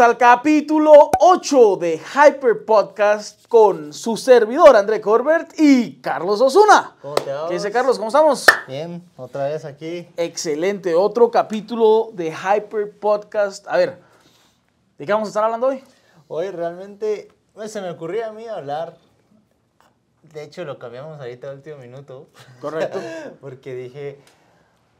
al capítulo 8 de Hyper Podcast con su servidor André Corbert y Carlos Osuna. ¿Cómo te ¿Qué dice Carlos? ¿Cómo estamos? Bien, otra vez aquí. Excelente, otro capítulo de Hyper Podcast. A ver, ¿de qué vamos a estar hablando hoy? Hoy realmente pues, se me ocurrió a mí hablar. De hecho, lo cambiamos ahorita al último minuto. Correcto. porque dije,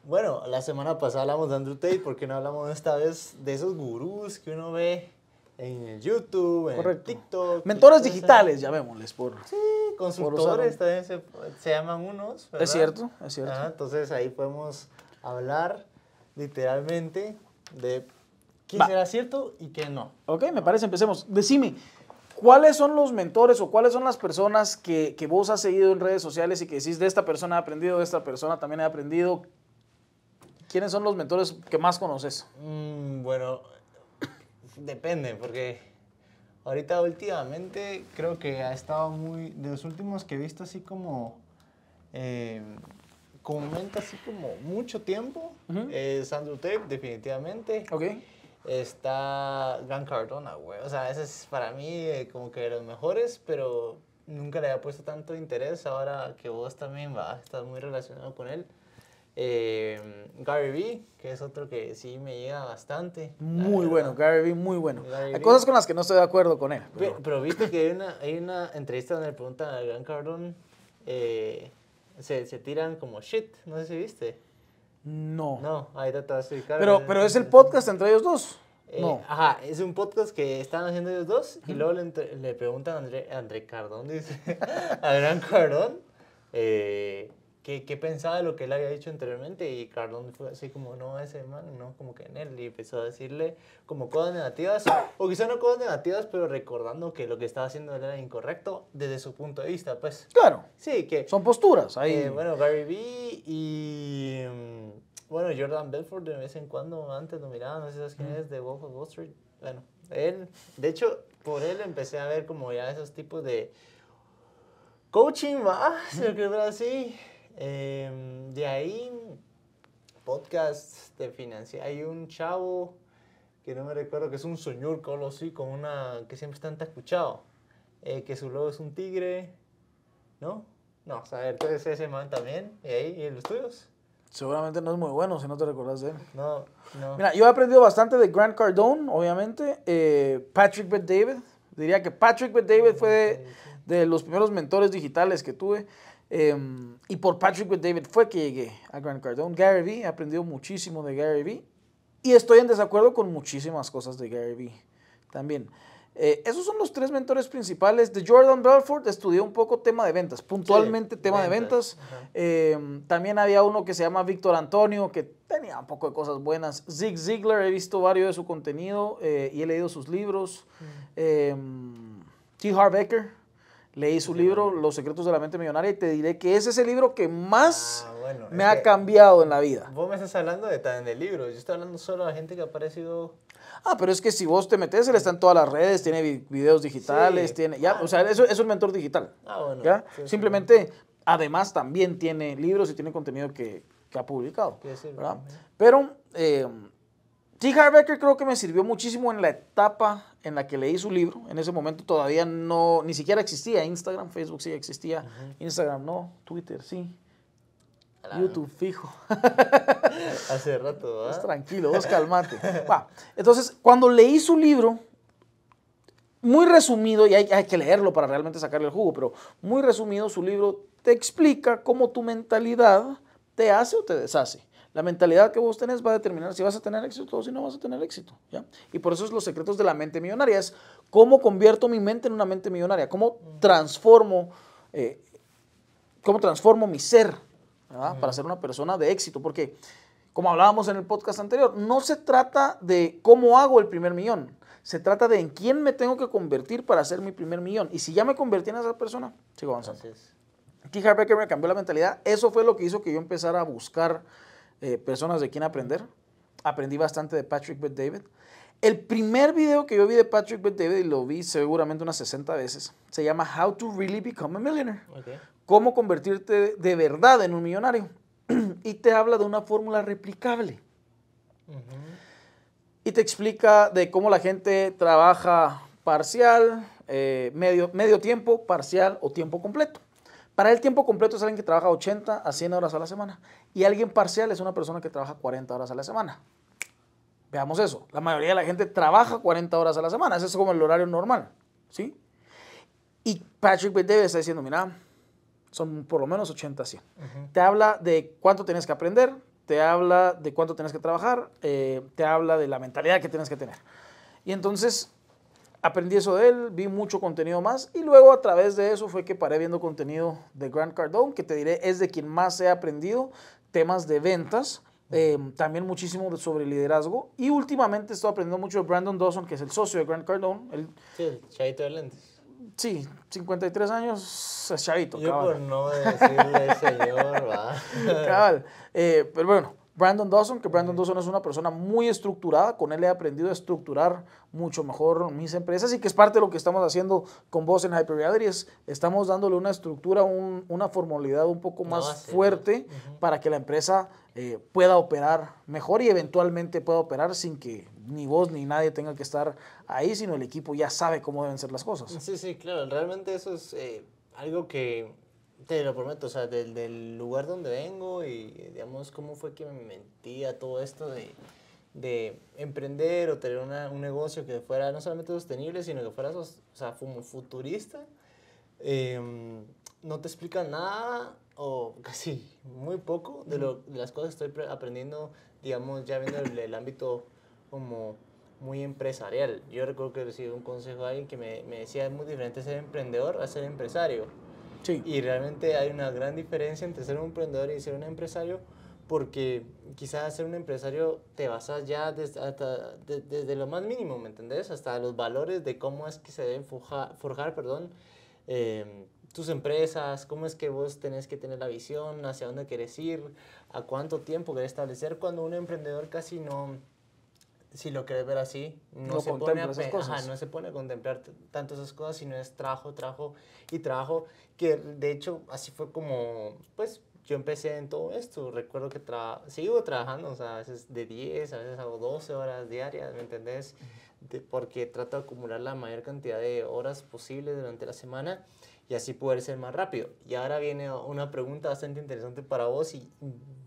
bueno, la semana pasada hablamos de Andrew Tate, ¿por qué no hablamos esta vez de esos gurús que uno ve en el YouTube, en TikTok? Mentores digitales, llamémosles por... Sí, consultores también se, llaman unos. Es cierto, es cierto. Ah, entonces ahí podemos hablar literalmente de qué será cierto y qué no. Ok, me parece, empecemos. Decime, ¿Cuáles son los mentores o cuáles son las personas que, que, vos has seguido en redes sociales y que decís de esta persona he aprendido, de esta persona también he aprendido? ¿Quiénes son los mentores que más conoces? Mm, bueno, depende, porque ahorita últimamente creo que ha estado muy, de los últimos que he visto así como, eh, comenta así como mucho tiempo, uh es definitivamente. Ok. Está Gran Cardona, güey. O sea, ese es para mí eh, como que de los mejores, pero nunca le había puesto tanto interés ahora que vos también va, estás muy relacionado con él. Em, Gary Vee, que es otro que sí me llega bastante. Muy bueno, Gary Vee, muy bueno. hay cosas con las que no estoy de acuerdo con él. Pero, viste que hay una, entrevista donde le preguntan a gran Cardón, eh, se, tiran como shit, no sé si viste. No. No, ahí te vas a Pero, es el podcast entre ellos dos. Eh, no. Ajá, es un podcast que están haciendo ellos dos y luego le, preguntan a André, Cardón, dice, a Gran Cardón. Eh, que qué, pensaba lo que él había dicho anteriormente y Cardón fue así como, no, ese man, no, como que en él, y empezó a decirle como cosas negativas, o quizá no cosas negativas, pero recordando que lo que estaba haciendo él era incorrecto desde su punto de vista, pues. Claro. Sí, que... Son posturas, ahí. Eh, bueno, Gary Vee y... Mm, bueno, Jordan Belfort de vez en cuando antes lo miraba, no sé si sabes quién es, de Wolf of Wall Street. Bueno, él, de hecho, por él empecé a ver como ya esos tipos de coaching más, se que así. Em, de ahí, podcast de financiación. Hay un chavo que no me recuerdo, que es un señor que con una, que siempre está escuchado, eh, que su logo es un tigre, ¿no? No, a entonces ese man también, y ahí, los tuyos? Seguramente no es muy bueno si no te recordás de él. No, no. Mira, yo he aprendido bastante de Grant Cardone, obviamente. Eh, Patrick B. David. Diría que Patrick B. David fue ah, de, los primeros mentores digitales que tuve. Em, y por Patrick with David fue que llegué a Grand Cardone. Gary Vee, he aprendido muchísimo de Gary Vee. Y estoy en desacuerdo con muchísimas cosas de Gary Vee también. Eh, esos son los tres mentores principales. De Jordan Belfort estudió un poco tema de ventas, puntualmente tema de ventas. Em, también había uno que se llama Víctor Antonio, que tenía un poco de cosas buenas. Zig Ziglar, he visto varios de su contenido eh, y he leído sus libros. Mm. Em, T. Leí su libro, Los secretos de la mente millonaria, y te diré que ese es el libro que más ah, me ha cambiado en la vida. Vos me estás hablando de tan de libros. yo estoy hablando solo de la gente que ha aparecido. Ah, pero es que si vos te metes, él está en todas las redes, tiene videos digitales, tiene. Ya, ah, o sea, eso es un mentor digital. Ah, bueno. Simplemente, además, también tiene libros y tiene contenido que, ha publicado. ¿verdad? Pero eh, T. Harbecker creo que me sirvió muchísimo en la etapa en la que leí su libro. En ese momento todavía no, ni siquiera existía Instagram, Facebook sí existía, Instagram no, Twitter sí. YouTube fijo. Hace rato, ¿verdad? tranquilo, vos calmate. Entonces, cuando leí su libro, muy resumido, y hay, hay que leerlo para realmente sacarle el jugo, pero muy resumido, su libro te explica cómo tu mentalidad te hace o te deshace. La mentalidad que vos tenés va a determinar si vas a tener éxito o si no vas a tener éxito. Y por eso es los secretos de la mente millonaria. Es cómo convierto mi mente en una mente millonaria. Cómo transformo, eh, transformo mi ser para ser una persona de éxito. Porque, como hablábamos en el podcast anterior, no se trata de cómo hago el primer millón. Se trata de en quién me tengo que convertir para hacer mi primer millón. Y si ya me convertí en esa persona, sigo avanzando. Aquí Harvey me cambió la mentalidad. Eso fue lo que hizo que yo empezara a buscar eh, personas de quien aprender. Aprendí bastante de Patrick Bet David. El primer video que yo vi de Patrick Bet David, y lo vi seguramente unas 60 veces, se llama How to Really Become a Millionaire. Cómo convertirte de verdad en un millonario. y te habla de una fórmula replicable. Y te explica de cómo la gente trabaja parcial, eh, medio, medio tiempo, parcial o tiempo completo. Para el tiempo completo es alguien que trabaja 80 a 100 horas a la semana. Y alguien parcial es una persona que trabaja 40 horas a la semana. Veamos eso. La mayoría de la gente trabaja 40 horas a la semana. Ese es como el horario normal. ¿Sí? Y Patrick B. está diciendo, mira, son por lo menos 80 a 100. Te habla de cuánto tienes que aprender, te habla de cuánto tienes que trabajar, eh, te habla de la mentalidad que tienes que tener. Y entonces aprendí eso de él, vi mucho contenido más y luego a través de eso fue que paré viendo contenido de Grant Cardone, que te diré es de quien más he aprendido temas de ventas, em, también muchísimo sobre liderazgo y últimamente estoy aprendiendo mucho de Brandon Dawson, que es el socio de Grant Cardone. sí, el chavito de lentes. Sí, 53 años, chavito. Yo por no decirle señor, va. Cabal. Eh, pero bueno, Brandon Dawson, que Brandon Dawson es una persona muy estructurada, con él he aprendido a estructurar mucho mejor mis empresas y que es parte de lo que estamos haciendo con vos en Hyperreality, es, estamos dándole una estructura, una formalidad un poco más fuerte para que la empresa eh, pueda operar mejor y eventualmente pueda operar sin que ni vos ni nadie tenga que estar ahí, sino el equipo ya sabe cómo deben ser las cosas. Sí, sí, claro, realmente eso es eh, algo que te lo prometo, o sea, del, lugar donde vengo y, digamos, cómo fue que me mentía todo esto de, emprender o tener un negocio que fuera no solamente sostenible, sino que fuera, o sea, como futurista. Em, no te explican nada o casi muy poco de, las cosas que estoy aprendiendo, digamos, ya viendo el, ámbito como muy empresarial. Yo recuerdo que recibí un consejo de alguien que me, me decía, es muy diferente ser emprendedor a ser empresario y realmente hay una gran diferencia entre ser un emprendedor y ser un empresario porque quizás ser un empresario te basas ya desde, desde lo más mínimo, ¿me entendés? Hasta los valores de cómo es que se deben forjar, perdón, em, tus empresas, cómo es que vos tenés que tener la visión, hacia dónde querés ir, a cuánto tiempo querés establecer, cuando un emprendedor casi no, si lo querés ver así, no, se, pone a cosas. no se pone a contemplar tanto esas cosas, sino es trabajo, trabajo y trabajo, que de hecho así fue como, pues yo empecé en todo esto, recuerdo que sigo trabajando, o sea, a veces de 10, a veces hago 12 horas diarias, ¿me entendés? De, porque trato de acumular la mayor cantidad de horas posible durante la semana y así poder ser más rápido. Y ahora viene una pregunta bastante interesante para vos y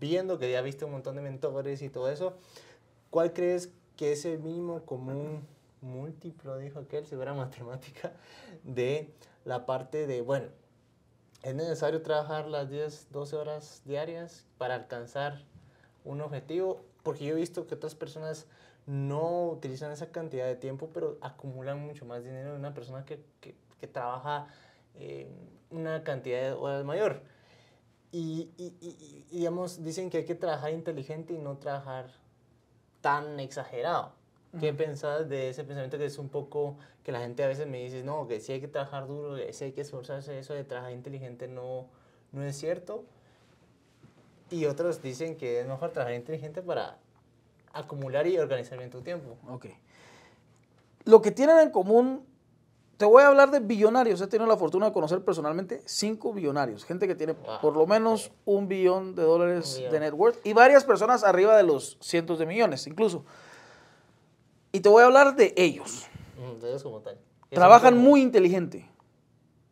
viendo que ya viste un montón de mentores y todo eso, ¿cuál crees que ese mínimo común múltiplo, dijo aquel, si fuera matemática, de la parte de, bueno, es necesario trabajar las 10, 12 horas diarias para alcanzar un objetivo, porque yo he visto que otras personas no utilizan esa cantidad de tiempo, pero acumulan mucho más dinero de una persona que, trabaja eh, una cantidad de horas mayor. Y, y, y, digamos, dicen que hay que trabajar inteligente y no trabajar tan exagerado. ¿Qué uh pensás de ese pensamiento que es un poco que la gente a veces me dice, no, que sí hay que trabajar duro, si hay que esforzarse, eso de trabajar inteligente no, no es cierto? Y otros dicen que es mejor trabajar inteligente para acumular y organizar bien tu tiempo. Ok. Lo que tienen en común te voy a hablar de billonarios. He tenido la fortuna de conocer personalmente cinco billonarios. Gente que tiene por lo menos un billón de dólares de net worth. Y varias personas arriba de los cientos de millones, incluso. Y te voy a hablar de ellos. Mm, de ellos como tal. Trabajan muy inteligente.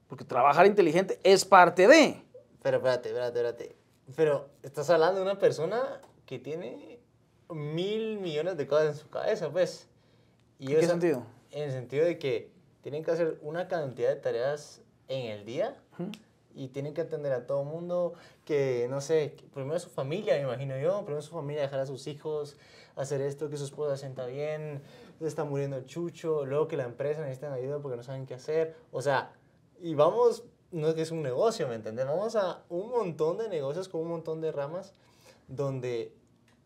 Porque trabajar inteligente es parte de. Pero espérate, espérate, espérate. Pero estás hablando de una persona que tiene mil millones de cosas en su cabeza, pues. ¿En qué sentido? En el sentido de que tienen que hacer una cantidad de tareas en el día y tienen que atender a todo mundo, que no sé, primero su familia, me imagino yo, primero su familia, dejar a sus hijos, hacer esto, que su esposa sienta bien, se está muriendo chucho, luego que la empresa necesita ayuda porque no saben qué hacer, o sea, y vamos, no es que es un negocio, ¿me entienden? Vamos a un montón de negocios con un montón de ramas donde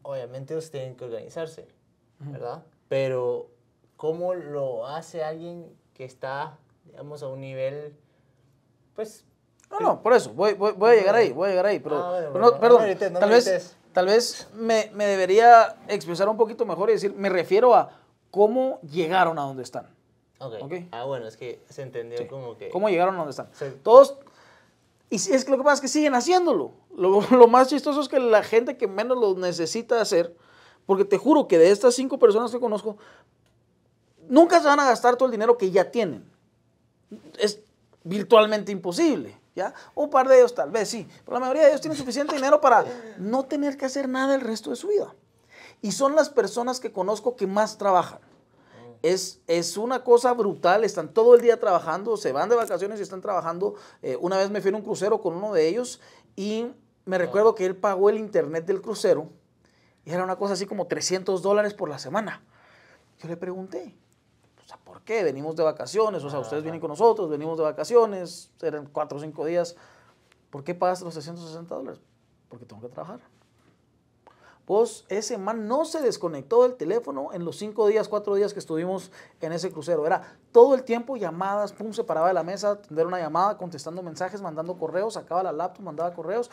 obviamente ellos tienen que organizarse, ¿verdad? Pero ¿cómo lo hace alguien que está, digamos, a un nivel, pues... No, no, por eso, voy, voy, voy a llegar ahí, voy a llegar ahí, pero, ah, perdón, tal, vez, tal vez me, me debería expresar un poquito mejor y decir, me refiero a cómo llegaron a donde están. Okay. Ah, bueno, es que se entendió como que... ¿Cómo llegaron a donde están? Todos... Y es que lo que pasa es que siguen haciéndolo. Lo, lo, más chistoso es que la gente que menos lo necesita hacer, porque te juro que de estas cinco personas que conozco, nunca se van a gastar todo el dinero que ya tienen. Es virtualmente imposible. ¿Ya? Un par de ellos tal vez sí, pero la mayoría de ellos tienen suficiente dinero para no tener que hacer nada el resto de su vida. Y son las personas que conozco que más trabajan. Es, es, una cosa brutal, están todo el día trabajando, se van de vacaciones y están trabajando. Eh, una vez me fui en un crucero con uno de ellos y me recuerdo que él pagó el internet del crucero y era una cosa así como 300 dólares por la semana. Yo le pregunté, ¿por qué? Venimos de vacaciones, o sea, ustedes vienen con nosotros, venimos de vacaciones, eran cuatro o cinco días. ¿Por qué pagas los 660 dólares? Porque tengo que trabajar. Pues ese man no se desconectó del teléfono en los cinco días, cuatro días que estuvimos en ese crucero. Era todo el tiempo llamadas, pum, se paraba de la mesa, atender una llamada, contestando mensajes, mandando correos, sacaba la laptop, mandaba correos.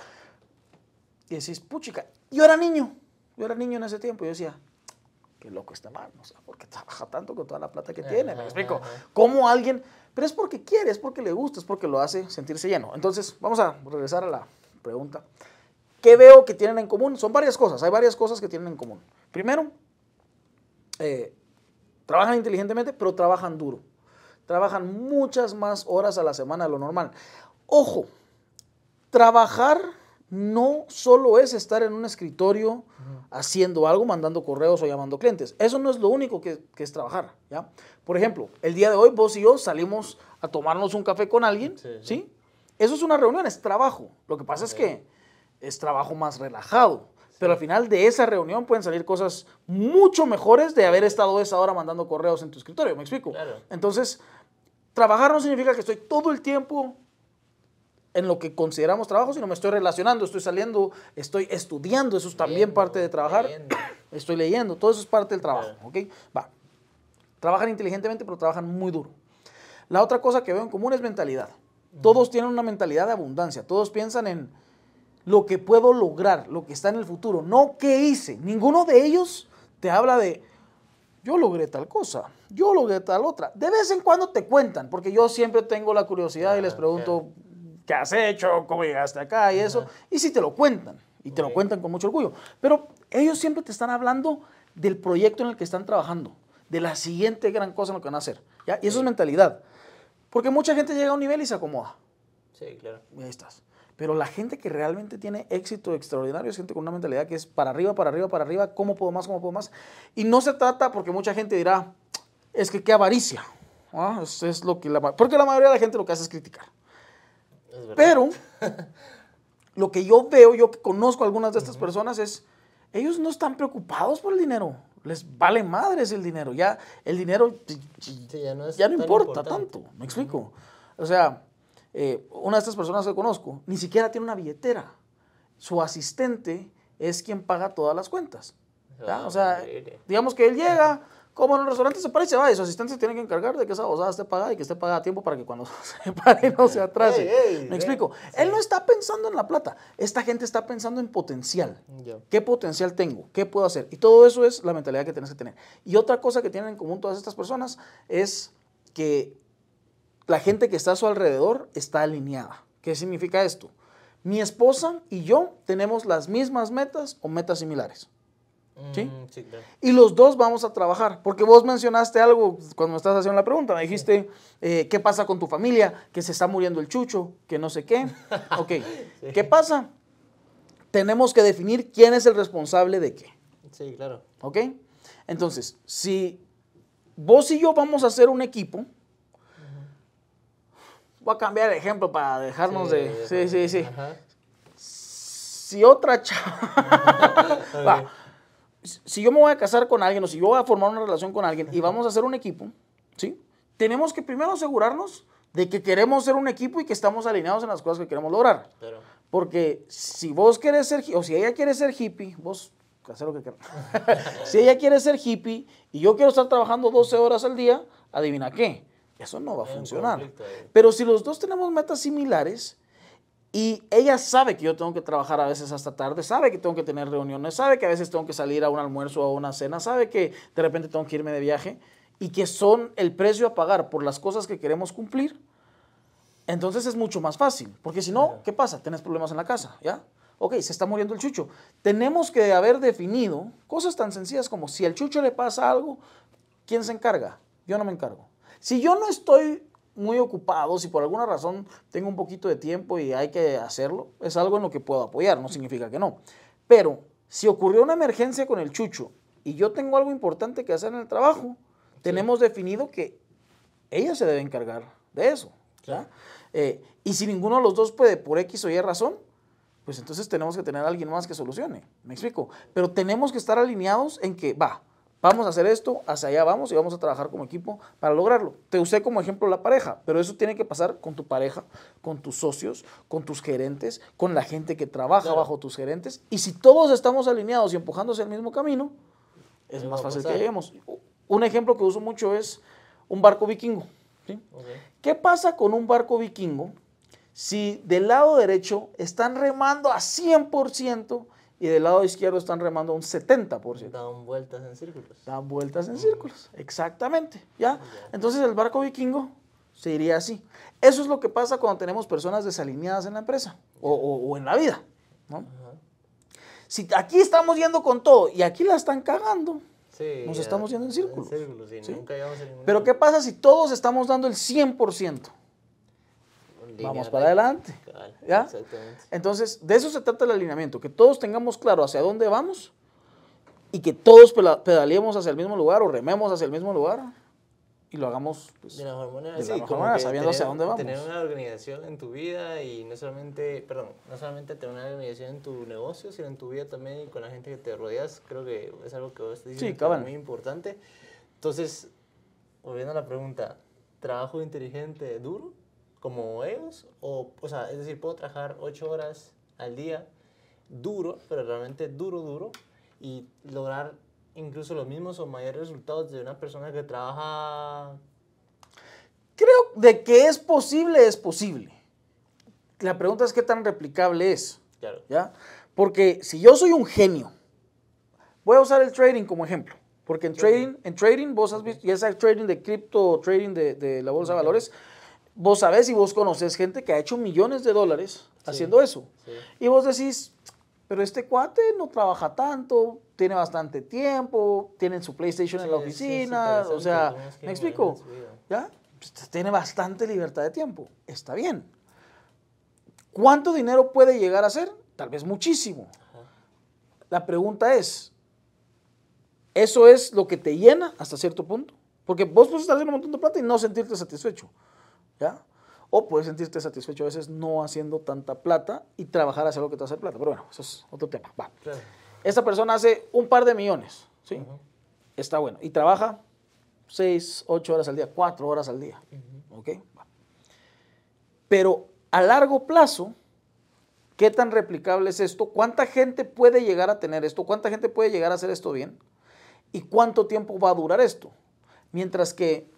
Y decís, puchica, yo era niño, yo era niño en ese tiempo. Yo decía, que loco está mal, o sea, porque trabaja tanto con toda la plata que eh, tiene, me explico. Como alguien? Pero es porque quiere, es porque le gusta, es porque lo hace sentirse lleno. Entonces, vamos a regresar a la pregunta. ¿Qué veo que tienen en común? Son varias cosas, hay varias cosas que tienen en común. Primero, eh, trabajan inteligentemente, pero trabajan duro. Trabajan muchas más horas a la semana de lo normal. Ojo, trabajar no solo es estar en un escritorio haciendo algo, mandando correos o llamando clientes. Eso no es lo único que, es trabajar, ¿ya? Por ejemplo, el día de hoy vos y yo salimos a tomarnos un café con alguien, ¿sí? Eso es una reunión, es trabajo. Lo que pasa es que es trabajo más relajado. Pero al final de esa reunión pueden salir cosas mucho mejores de haber estado esa hora mandando correos en tu escritorio, ¿me explico? Entonces, trabajar no significa que estoy todo el tiempo en lo que consideramos trabajo, sino me estoy relacionando, estoy saliendo, estoy estudiando, eso es también parte de trabajar, estoy leyendo, todo eso es parte del trabajo, Va. Trabajan inteligentemente, pero trabajan muy duro. La otra cosa que veo en común es mentalidad. Todos tienen una mentalidad de abundancia, todos piensan en lo que puedo lograr, lo que está en el futuro, no qué hice. Ninguno de ellos te habla de, yo logré tal cosa, yo logré tal otra. De vez en cuando te cuentan, porque yo siempre tengo la curiosidad y les pregunto has hecho, cómo llegaste acá y eso. Y si te lo cuentan, y te lo cuentan con mucho orgullo. Pero ellos siempre te están hablando del proyecto en el que están trabajando, de la siguiente gran cosa en lo que van a hacer. ¿ya? Y eso es mentalidad. Porque mucha gente llega a un nivel y se acomoda. Sí, claro. ahí estás. Pero la gente que realmente tiene éxito extraordinario es gente con una mentalidad que es para arriba, para arriba, para arriba, cómo puedo más, cómo puedo más. Y no se trata, porque mucha gente dirá, es que qué avaricia. Es, lo que la, porque la mayoría de la gente lo que hace es criticar. Pero lo que yo veo, yo que conozco a algunas de estas personas es, ellos no están preocupados por el dinero. Les vale madres el dinero. Ya el dinero ya no, importa tanto. ¿Me explico? O sea, eh, una de estas personas que conozco ni siquiera tiene una billetera. Su asistente es quien paga todas las cuentas. Ah, o sea, digamos que él llega, como en un restaurante se para y se va, y su asistente se tiene que encargar de que esa bozada esté pagada y que esté pagada a tiempo para que cuando se pare no se atrase. ¿Me explico? Él no está pensando en la plata. Esta gente está pensando en potencial. ¿Qué potencial tengo? ¿Qué puedo hacer? Y todo eso es la mentalidad que tienes que tener. Y otra cosa que tienen en común todas estas personas es que la gente que está a su alrededor está alineada. ¿Qué significa esto? Mi esposa y yo tenemos las mismas metas o metas similares. Mm, ¿Sí? Y los dos vamos a trabajar, porque vos mencionaste algo cuando me estás haciendo la pregunta, me dijiste, eh, ¿qué pasa con tu familia? Que se está muriendo el chucho, que no sé qué. Ok, ¿qué pasa? Tenemos que definir quién es el responsable de qué. Sí, claro. ¿Ok? Entonces, si vos y yo vamos a hacer un equipo, voy a cambiar el ejemplo para dejarnos de... Sí, sí, sí. Si otra chava... si yo me voy a casar con alguien o si yo voy a formar una relación con alguien y vamos a hacer un equipo, ¿sí? Tenemos que primero asegurarnos de que queremos ser un equipo y que estamos alineados en las cosas que queremos lograr. Porque si vos querés ser, o si ella quiere ser hippie, vos hacer lo que quieras. si ella quiere ser hippie y yo quiero estar trabajando 12 horas al día, adivina qué, eso no va a funcionar. Pero si los dos tenemos metas similares, y ella sabe que yo tengo que trabajar a veces hasta tarde, sabe que tengo que tener reuniones, sabe que a veces tengo que salir a un almuerzo o a una cena, sabe que de repente tengo que irme de viaje y que son el precio a pagar por las cosas que queremos cumplir. Entonces es mucho más fácil, porque si no, ¿qué pasa? Tienes problemas en la casa, ¿ya? Ok, se está muriendo el chucho. Tenemos que haber definido cosas tan sencillas como si al chucho le pasa algo, ¿quién se encarga? Yo no me encargo. Si yo no estoy muy ocupado, si por alguna razón tengo un poquito de tiempo y hay que hacerlo, es algo en lo que puedo apoyar, no significa que no. Pero si ocurrió una emergencia con el chucho y yo tengo algo importante que hacer en el trabajo, tenemos definido que ella se debe encargar de eso. Eh, y si ninguno de los dos puede, por X o Y razón, pues entonces tenemos que tener a alguien más que solucione. ¿Me explico? Pero tenemos que estar alineados en que, va, Vamos a hacer esto, hacia allá vamos y vamos a trabajar como equipo para lograrlo. Te usé como ejemplo la pareja, pero eso tiene que pasar con tu pareja, con tus socios, con tus gerentes, con la gente que trabaja bajo tus gerentes. Y si todos estamos alineados y empujándose el mismo camino, es más fácil que lleguemos. Un ejemplo que uso mucho es un barco vikingo. ¿Qué pasa con un barco vikingo si del lado derecho están remando a 100%? y del lado izquierdo están remando un 70%. Dan vueltas en círculos. Dan vueltas en círculos, exactamente. ¿ya? Entonces el barco vikingo se iría así. Eso es lo que pasa cuando tenemos personas desalineadas en la empresa o, en la vida. Si aquí estamos yendo con todo y aquí la están cagando, nos estamos yendo en círculos. círculos nunca a Pero ¿qué pasa si todos estamos dando el 100%? vamos para adelante. ¿Ya? Exactamente. Entonces, de eso se trata el alineamiento, que todos tengamos claro hacia dónde vamos y que todos pedaleemos hacia el mismo lugar o rememos hacia el mismo lugar y lo hagamos pues, de la mejor sí, sabiendo hacia dónde vamos. Tener una organización en tu vida y no solamente, perdón, no solamente tener una organización en tu negocio, sino en tu vida también y con la gente que te rodeas, creo que es algo que vos que es muy importante. Entonces, volviendo a la pregunta, ¿trabajo inteligente duro? como ellos, o, o sea, es decir, puedo trabajar ocho horas al día, duro, pero realmente duro, duro, y lograr incluso los mismos o mayores resultados de una persona que trabaja... Creo de que es posible, es posible. La pregunta es qué tan replicable es. Claro. ¿ya? Porque si yo soy un genio, voy a usar el trading como ejemplo. Porque en trading, en trading vos has visto, ya sea trading de cripto, trading de, de la bolsa de valores, vos sabés y vos conocés gente que ha hecho millones de dólares haciendo eso. Y vos decís, pero este cuate no trabaja tanto, tiene bastante tiempo, tiene su PlayStation en la oficina, o sea, ¿me explico? ¿Ya? Pues, tiene bastante libertad de tiempo, está bien. ¿Cuánto dinero puede llegar a ser? Tal vez muchísimo. La pregunta es, ¿eso es lo que te llena hasta cierto punto? Porque vos puedes estar haciendo un montón de plata y no sentirte satisfecho. O puedes sentirte satisfecho a veces no haciendo tanta plata y trabajar hacer algo que te hace plata. Pero bueno, eso es otro tema. Va. Esta persona hace un par de millones, Está bueno. Y trabaja seis, ocho horas al día, cuatro horas al día. Pero a largo plazo, ¿Qué tan replicable es esto? ¿Cuánta gente puede llegar a tener esto? ¿Cuánta gente puede llegar a hacer esto bien? ¿Y cuánto tiempo va a durar esto? Mientras que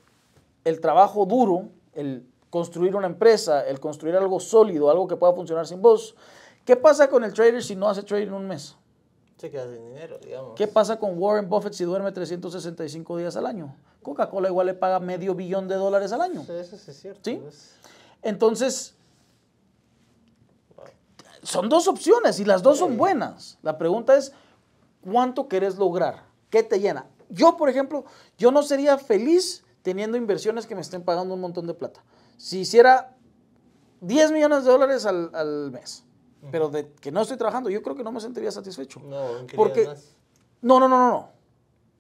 el trabajo duro, el construir una empresa, el construir algo sólido, algo que pueda funcionar sin vos. ¿Qué pasa con el trader si no hace trading un mes? Se queda sin dinero, digamos. ¿Qué pasa con Warren Buffett si duerme 365 días al año? Coca-Cola igual le paga medio billón de dólares al año. Eso sí es cierto. Entonces, son dos opciones y las dos son buenas. La pregunta es, ¿cuánto querés lograr? ¿Qué te llena? Yo, por ejemplo, yo no sería feliz teniendo inversiones que me estén pagando un montón de plata si hiciera 10 millones de dólares al, mes, pero de que no estoy trabajando, yo creo que no me sentiría satisfecho. No, no porque No, no, no, no, no.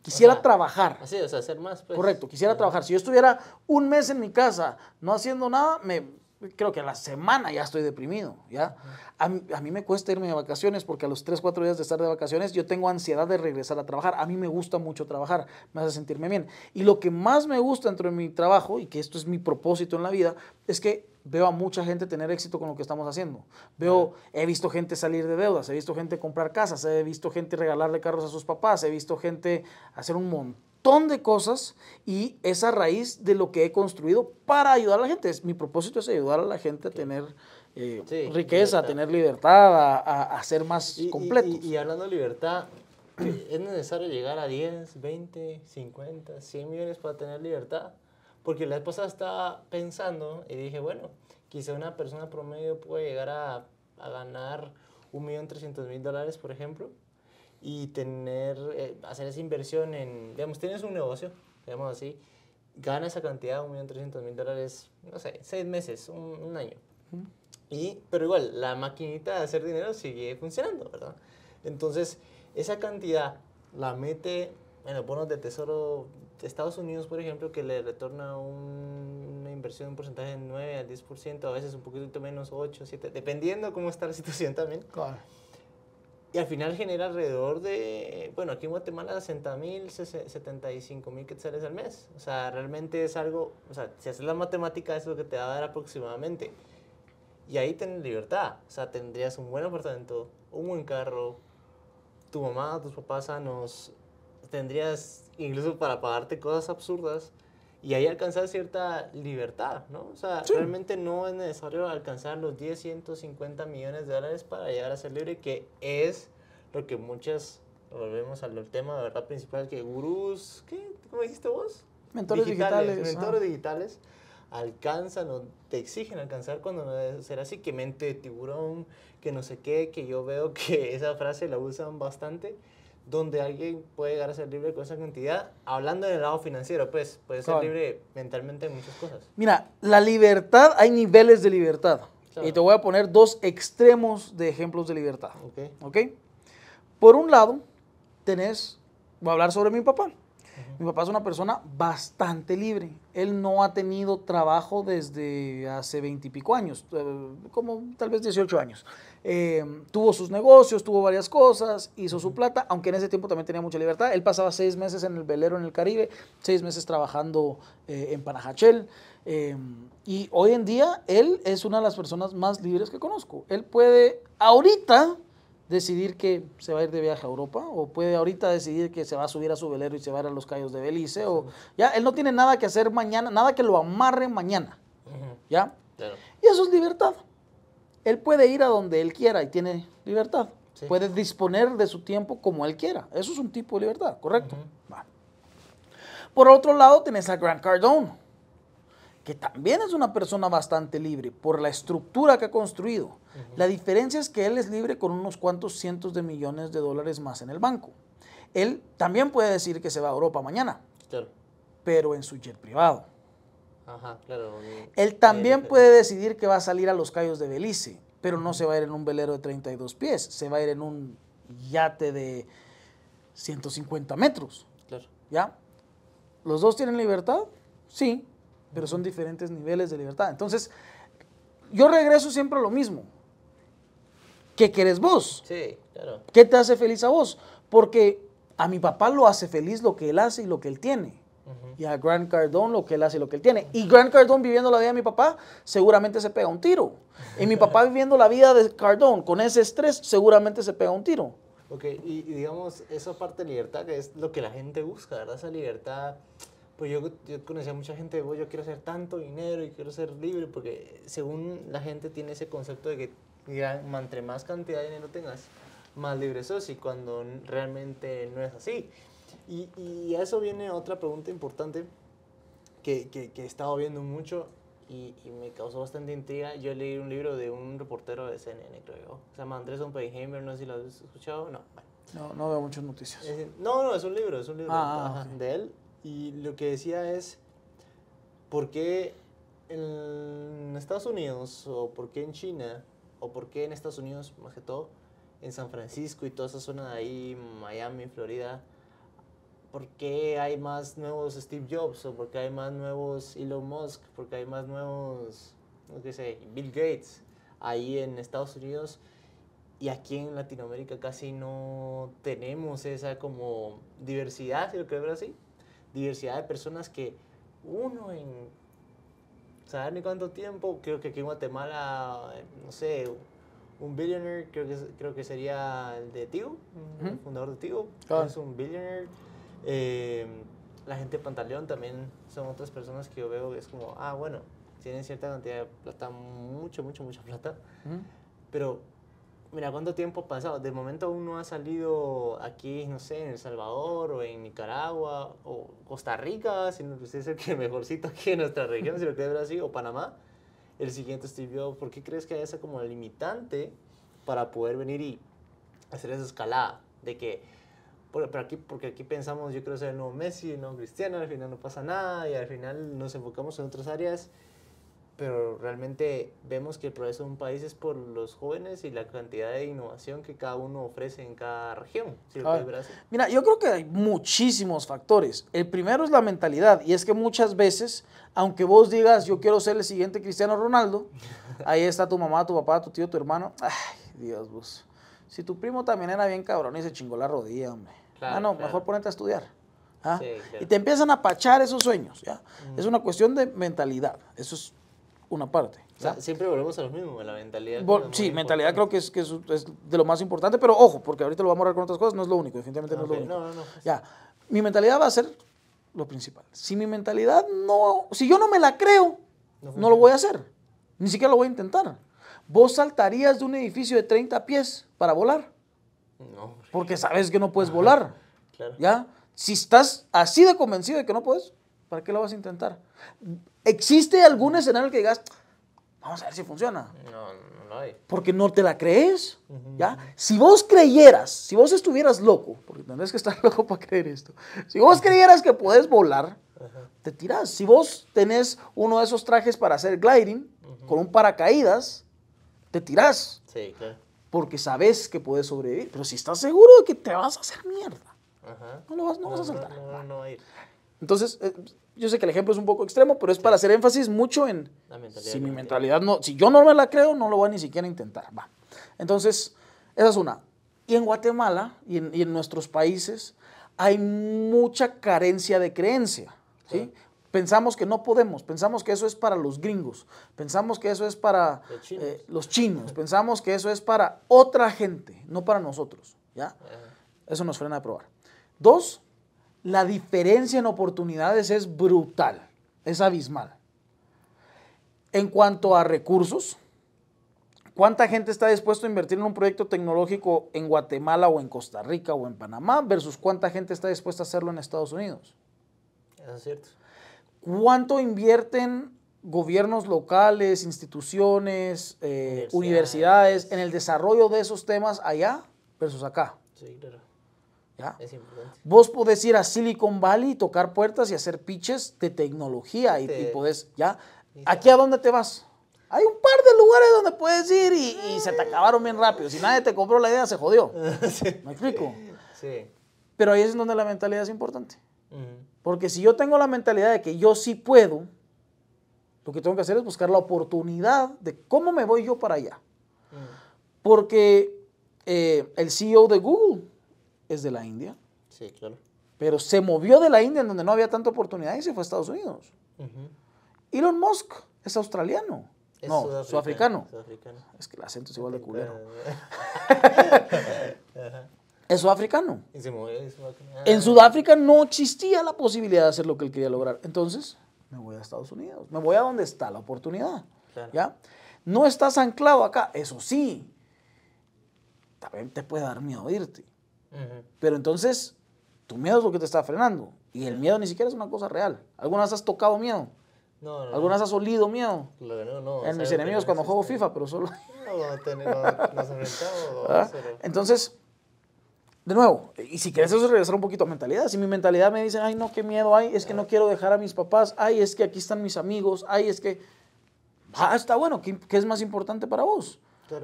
Quisiera trabajar. Así, es, hacer más. Pues. Correcto, quisiera trabajar. Si yo estuviera un mes en mi casa no haciendo nada, me creo que a la semana ya estoy deprimido, ¿ya? A, mí me cuesta irme de vacaciones porque a los 3, 4 días de estar de vacaciones yo tengo ansiedad de regresar a trabajar. A mí me gusta mucho trabajar, me hace sentirme bien. Y lo que más me gusta dentro de mi trabajo, y que esto es mi propósito en la vida, es que veo a mucha gente tener éxito con lo que estamos haciendo. Veo, he visto gente salir de deudas, he visto gente comprar casas, he visto gente regalarle carros a sus papás, he visto gente hacer un montón montón de cosas y esa raíz de lo que he construido para ayudar a la gente. Mi propósito es ayudar a la gente a tener eh, riqueza, a tener libertad, a, ser más completos. completo. Y, hablando de libertad, ¿es necesario llegar a 10, 20, 50, 100 millones para tener libertad? Porque la esposa estaba pensando y dije, bueno, quizá una persona promedio puede llegar a, a ganar 1.300.000 dólares, por ejemplo, y tener, eh, hacer esa inversión en, digamos, tienes un negocio, digamos así, gana esa cantidad, 1.300.000 dólares, no sé, seis meses, un, año. Y, pero igual, la maquinita de hacer dinero sigue funcionando, ¿verdad? Entonces, esa cantidad la mete en los bonos de tesoro de Estados Unidos, por ejemplo, que le retorna una inversión, un porcentaje de 9 al 10%, a veces un poquito menos 8, 7, dependiendo cómo está la situación también. Claro. Y al final genera alrededor de, bueno, aquí en Guatemala 60 mil, mil quetzales al mes. O sea, realmente es algo, o sea, si haces la matemática es lo que te va a dar aproximadamente. Y ahí tienes libertad. O sea, tendrías un buen apartamento, un buen carro, tu mamá, tus papás sanos, tendrías incluso para pagarte cosas absurdas y ahí alcanzar cierta libertad, ¿no? O sea, realmente no es necesario alcanzar los 10, 150 millones de dólares para llegar a ser libre, que es lo que muchas, volvemos al tema, de verdad, principal, que gurús, ¿qué? ¿Cómo dijiste vos? Mentores digitales. mentores digitales alcanzan o te exigen alcanzar cuando no debe ser así, que mente de tiburón, que no sé qué, que yo veo que esa frase la usan bastante donde alguien puede llegar a ser libre con esa cantidad, hablando del lado financiero, pues puede ser libre mentalmente en muchas cosas. Mira, la libertad, hay niveles de libertad. Y te voy a poner dos extremos de ejemplos de libertad. Ok. okay? Por un lado, tenés, voy a hablar sobre mi papá. Mi papá es una persona bastante libre. Él no ha tenido trabajo desde hace veintipico años, eh, como tal vez 18 años. Em, tuvo sus negocios, tuvo varias cosas, hizo su plata, aunque en ese tiempo también tenía mucha libertad. Él pasaba seis meses en el velero en el Caribe, seis meses trabajando eh, en Panajachel. Em, y hoy en día él es una de las personas más libres que conozco. Él puede, ahorita, decidir que se va a ir de viaje a Europa o puede ahorita decidir que se va a subir a su velero y se va a los callos de Belice o ya él no tiene nada que hacer mañana, nada que lo amarre mañana. ¿Ya? Y eso es libertad. Él puede ir a donde él quiera y tiene libertad. Puede disponer de su tiempo como él quiera. Eso es un tipo de libertad, ¿correcto? Por otro lado, tenés a Grant Cardone que también es una persona bastante libre por la estructura que ha construido. La diferencia es que él es libre con unos cuantos cientos de millones de dólares más en el banco. Él también puede decir que se va a Europa mañana, claro. pero en su jet privado. Ajá, claro. Él también puede decidir que va a salir a los callos de Belice, pero no se va a ir en un velero de 32 pies, se va a ir en un yate de 150 metros. Claro. ¿Ya? ¿Los dos tienen libertad? Sí, pero son diferentes niveles de libertad. Entonces, yo regreso siempre a lo mismo. ¿Qué querés vos? Sí, claro. ¿Qué te hace feliz a vos? Porque a mi papá lo hace feliz lo que él hace y lo que él tiene. Y a Grant Cardone lo que él hace y lo que él tiene. Y Grant Cardone viviendo la vida de mi papá, seguramente se pega un tiro. Y mi papá viviendo la vida de Cardone con ese estrés, seguramente se pega un tiro. Ok, y, digamos, esa parte de libertad que es lo que la gente busca, ¿verdad? Esa libertad pues yo, yo conocía a mucha gente yo quiero hacer tanto dinero y quiero ser libre, porque según la gente tiene ese concepto de que gran, entre más cantidad de dinero tengas, más libre sos, y cuando realmente no es así. Y, a eso viene otra pregunta importante que, que, que he estado viendo mucho y, y, me causó bastante intriga. Yo leí un libro de un reportero de CNN, creo yo. Se llama Andrés Oppenheimer, no sé si lo has escuchado. No, no, no veo muchas noticias. no, no, es un libro, es un libro ah, ah, de él y lo que decía es, ¿por qué en Estados Unidos o por qué en China o por qué en Estados Unidos más que todo, en San Francisco y toda esa zona de ahí, Miami, Florida, ¿por qué hay más nuevos Steve Jobs o por qué hay más nuevos Elon Musk, porque hay más nuevos, no sé, Bill Gates ahí en Estados Unidos? Y aquí en Latinoamérica casi no tenemos esa como diversidad, si lo que ver diversidad de personas que uno en saber ni cuánto tiempo, creo que aquí en Guatemala, no sé, un billionaire creo que, creo que sería el de Tigo, el fundador de Tigo, ah. es un billionaire. Eh, la gente de Pantaleón también son otras personas que yo veo que es como, ah, bueno, tienen cierta cantidad de plata, mucho, mucho, mucha plata, pero Mira, ¿cuánto tiempo ha pasado? De momento aún no ha salido aquí, no sé, en El Salvador o en Nicaragua o Costa Rica, si no es el que mejorcito aquí en nuestra región, si lo es Brasil o Panamá. El siguiente estudio, ¿por qué crees que haya esa como limitante para poder venir y hacer esa escalada? De que, por, aquí, porque aquí pensamos, yo creo ser el nuevo Messi, el nuevo Cristiano, al final no pasa nada y al final nos enfocamos en otras áreas pero realmente vemos que el progreso de un país es por los jóvenes y la cantidad de innovación que cada uno ofrece en cada región. mira, yo creo que hay muchísimos factores. El primero es la mentalidad, y es que muchas veces, aunque vos digas, yo quiero ser el siguiente Cristiano Ronaldo, ahí está tu mamá, tu papá, tu tío, tu hermano. Ay, Dios, vos. Si tu primo también era bien cabrón y se chingó la rodilla, hombre. ah, no, mejor ponerte a estudiar. ¿ah? Y te empiezan a pachar esos sueños. ¿ya? Es mm. una cuestión de mentalidad. Eso es una parte. O sea, siempre volvemos a lo mismo, la mentalidad. sí, mentalidad creo que, es, que es, de lo más importante, pero ojo, porque ahorita lo vamos a ver con otras cosas, no es lo único, definitivamente no, es lo único. No, no, no. Pues. Ya, mi mentalidad va a ser lo principal. Si mi mentalidad no, si yo no me la creo, no, lo voy a hacer, ni siquiera lo voy a intentar. ¿Vos saltarías de un edificio de 30 pies para volar? No. Porque sabes que no puedes volar. Claro. ¿Ya? Si estás así de convencido de que no puedes, ¿Para qué lo vas a intentar? ¿Existe algún escenario en el que digas, vamos a ver si funciona? No, no, no hay. Porque no te la crees, ¿ya? Si vos creyeras, si vos estuvieras loco, porque tendrías que estar loco para creer esto, si vos creyeras que puedes volar, te tirás. Si vos tenés uno de esos trajes para hacer gliding, con un paracaídas, te tirás. Sí, claro. Porque sabes que puedes sobrevivir. Pero si estás seguro de que te vas a hacer mierda, no, vas, no, vas a saltar. No, no, no, no Entonces, eh, yo sé que el ejemplo es un poco extremo, pero es para hacer énfasis mucho en si mi mentalidad no, si yo no me la creo, no lo voy ni siquiera intentar. Va. Entonces, esa es una. Y en Guatemala y en, nuestros países hay mucha carencia de creencia. ¿sí? Pensamos que no podemos, pensamos que eso es para los gringos, pensamos que eso es para los eh, chinos, pensamos que eso es para otra gente, no para nosotros. ¿ya? Eso nos frena de probar. Dos, la diferencia en oportunidades es brutal, es abismal. En cuanto a recursos, ¿cuánta gente está dispuesta a invertir en un proyecto tecnológico en Guatemala o en Costa Rica o en Panamá versus cuánta gente está dispuesta a hacerlo en Estados Unidos? es cierto. ¿Cuánto invierten gobiernos locales, instituciones, eh, universidades. universidades. en el desarrollo de esos temas allá versus acá? Sí, claro. Vos podés ir a Silicon Valley y tocar puertas y hacer pitches de tecnología y, ¿ya? ¿Aquí a dónde te vas? Hay un par de lugares donde puedes ir y, se te acabaron bien rápido. Si nadie te compró la idea, se jodió. ¿Me explico? Pero ahí es donde la mentalidad es importante. Porque si yo tengo la mentalidad de que yo sí puedo, lo que tengo que hacer es buscar la oportunidad de cómo me voy yo para allá. Porque eh, el CEO de Google es de la India. Sí, claro. Pero se movió de la India en donde no había tanta oportunidad y se fue a Estados Unidos. Elon Musk es australiano. Es no, sudafricano. Es que el acento es igual de culero. es sudafricano. ¿Y en Sudáfrica no existía la posibilidad de hacer lo que él quería lograr. Entonces, me voy a Estados Unidos. Me voy a donde está la oportunidad. ¿Ya? No estás anclado acá. Eso sí, también te puede dar miedo irte. Pero entonces, tu miedo es lo que te está frenando. Y el miedo ni siquiera es una cosa real. ¿Alguna vez has tocado miedo? No, ¿Alguna vez has olido miedo? en mis enemigos cuando juego FIFA, pero solo... Este, ¿Ah? Entonces, de nuevo, y si quieres eso regresar un poquito a mentalidad. Si mi mentalidad me dice, ay, no, qué miedo hay, es que no ah. quiero dejar a mis papás, ay, es que aquí están mis amigos, ay, es que... Ah, está bueno, ¿qué, qué es más importante para vos?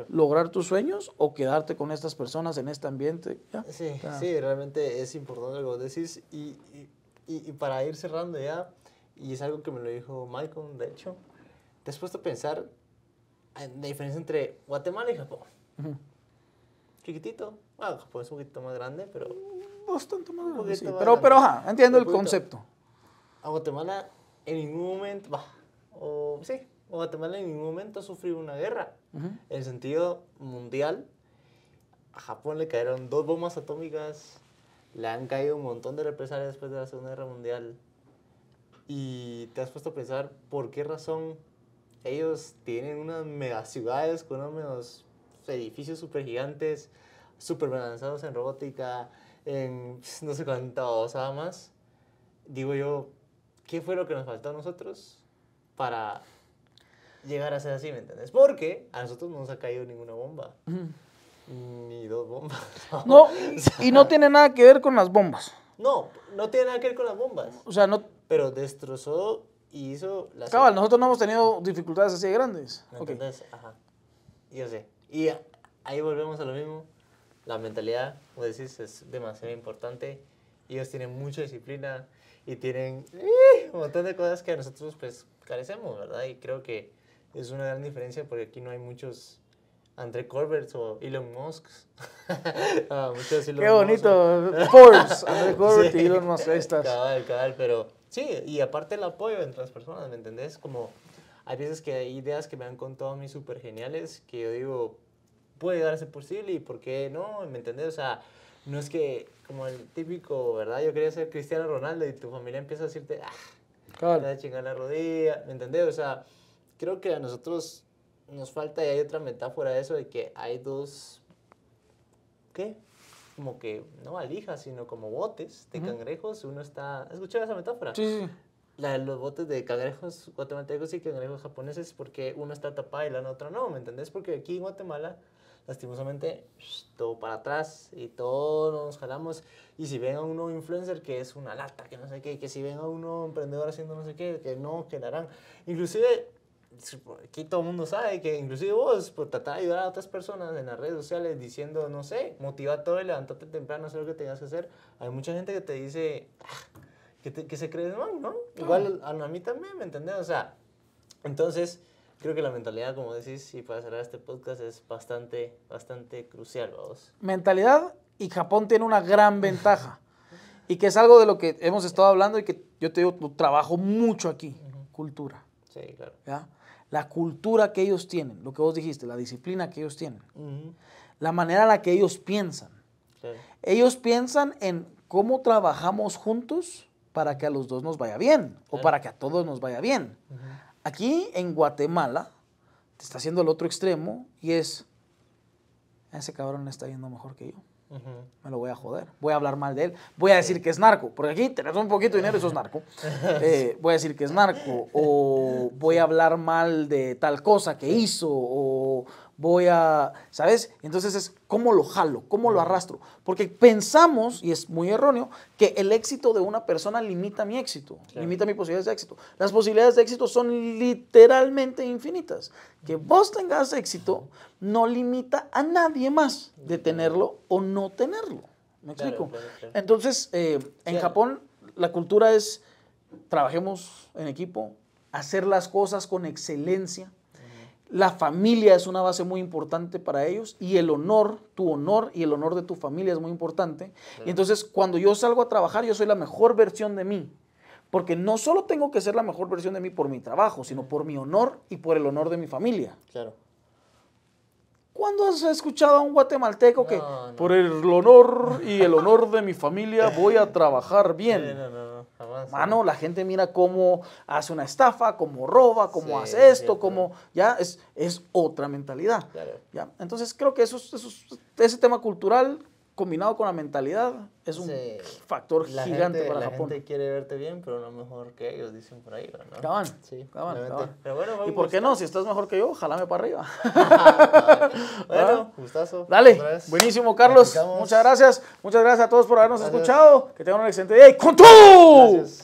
lograr tus sueños o quedarte con estas personas en este ambiente. Sí, sí, realmente es importante lo que decís. Y, y, y, para ir cerrando ya, y es algo que me lo dijo Michael, de hecho, te has puesto a pensar en la diferencia entre Guatemala y Japón. Chiquitito, bueno, Japón es un poquito más grande, pero... Bastante más grande, Pero, pero ajá, entiendo el concepto. A Guatemala en ningún momento, va, o sí, Guatemala en ningún momento ha sufrido una guerra en sentido mundial. A Japón le cayeron dos bombas atómicas, le han caído un montón de represalias después de la Segunda Guerra Mundial. Y te has puesto a pensar por qué razón ellos tienen unas mega ciudades con unos edificios super gigantes, super avanzados en robótica, en no sé cuánta nada más. Digo yo, ¿qué fue lo que nos faltó a nosotros para llegar a ser así, ¿me entiendes? Porque a nosotros no nos ha caído ninguna bomba. Ni dos bombas. No, y no tiene nada que ver con las bombas. No, no tiene nada que ver con las bombas. O sea, no. Pero destrozó y hizo las. Cabal, nosotros no hemos tenido dificultades así grandes. ¿Me Ajá. Yo sé. Y ahí volvemos a lo mismo. La mentalidad, como decís, es demasiado importante. Ellos tienen mucha disciplina y tienen eh, un montón de cosas que nosotros, pues, carecemos, ¿verdad? Y creo que es una gran diferencia porque aquí no hay muchos André Corbett o Elon Musk. Ah, muchos Elon Qué bonito, Forbes, André Corbett y Elon Musk, estas. Cabal, cabal, pero sí, y aparte el apoyo entre las personas, ¿me entendés? Como hay veces que hay ideas que me han contado a mí súper geniales que yo digo, puede darse a ser posible y por qué no, ¿me entendés? O sea, no es que como el típico, ¿verdad? Yo quería ser Cristiano Ronaldo y tu familia empieza a decirte, ah, cal, te a chingar la rodilla, ¿me entendés? O sea, creo que a nosotros nos falta, y hay otra metáfora de eso, de que hay dos, ¿qué? Como que no alijas, sino como botes de cangrejos. Uno está... ¿escuchaste esa metáfora? Sí, La de los botes de cangrejos guatemaltecos y cangrejos japoneses porque uno está tapado y la otra no, ¿me entendés? Porque aquí en Guatemala lastimosamente todo para atrás y todos nos jalamos. Y si ven a uno influencer que es una lata, que no sé qué, que si ven a uno emprendedor haciendo no sé qué, que no, quedarán Inclusive aquí todo el mundo sabe que inclusive vos, por tratar de ayudar a otras personas en las redes sociales diciendo, no sé, motiva todo y levántate temprano, hacer lo que tengas que hacer, hay mucha gente que te dice ah, que, se cree mal, ¿no? Ah. Igual a, mí también, ¿me entendés? O sea, entonces creo que la mentalidad, como decís, y para cerrar este podcast, es bastante, bastante crucial, vos Mentalidad y Japón tiene una gran ventaja. y que es algo de lo que hemos estado hablando y que yo te digo, trabajo mucho aquí, cultura. Sí, claro. ¿Ya? la cultura que ellos tienen, lo que vos dijiste, la disciplina que ellos tienen, la manera en la que ellos piensan. Ellos piensan en cómo trabajamos juntos para que a los dos nos vaya bien o para que a todos nos vaya bien. Aquí en Guatemala te está haciendo el otro extremo y es, ah, ese cabrón está yendo mejor que yo me lo voy a joder. Voy a hablar mal de él. Voy a decir que es narco, porque aquí tenés un poquito de dinero y sos narco. Eh, voy a decir que es narco. O voy a hablar mal de tal cosa que hizo. O, voy a, ¿sabes? Entonces es cómo lo jalo, cómo lo arrastro. Porque pensamos, y es muy erróneo, que el éxito de una persona limita mi éxito, limita mis posibilidades de éxito. Las posibilidades de éxito son literalmente infinitas. Que vos tengas éxito no limita a nadie más de tenerlo o no tenerlo. ¿Me explico? Entonces, eh, en Japón la cultura es, trabajemos en equipo, hacer las cosas con excelencia la familia es una base muy importante para ellos y el honor, tu honor y el honor de tu familia es muy importante. Y entonces cuando yo salgo a trabajar, yo soy la mejor versión de mí. Porque no solo tengo que ser la mejor versión de mí por mi trabajo, sino por mi honor y por el honor de mi familia. Claro. ¿Cuándo has escuchado a un guatemalteco que por el honor y el honor de mi familia voy a trabajar bien? mano, la gente mira cómo hace una estafa, cómo roba, cómo hace esto, cómo ya es, es otra mentalidad. ¿ya? Entonces creo que eso, ese tema cultural combinado con la mentalidad, es un factor gigante para Japón. La gente quiere verte bien, pero no mejor que ellos, dicen por ahí, ¿no? sí, caban, Pero bueno, ¿Y por qué no? Si estás mejor que yo, jalame para arriba. bueno, gustazo. Dale, buenísimo, Carlos. Muchas gracias. Muchas gracias a todos por habernos escuchado. Que tengan un excelente día y ¡con todo! Gracias.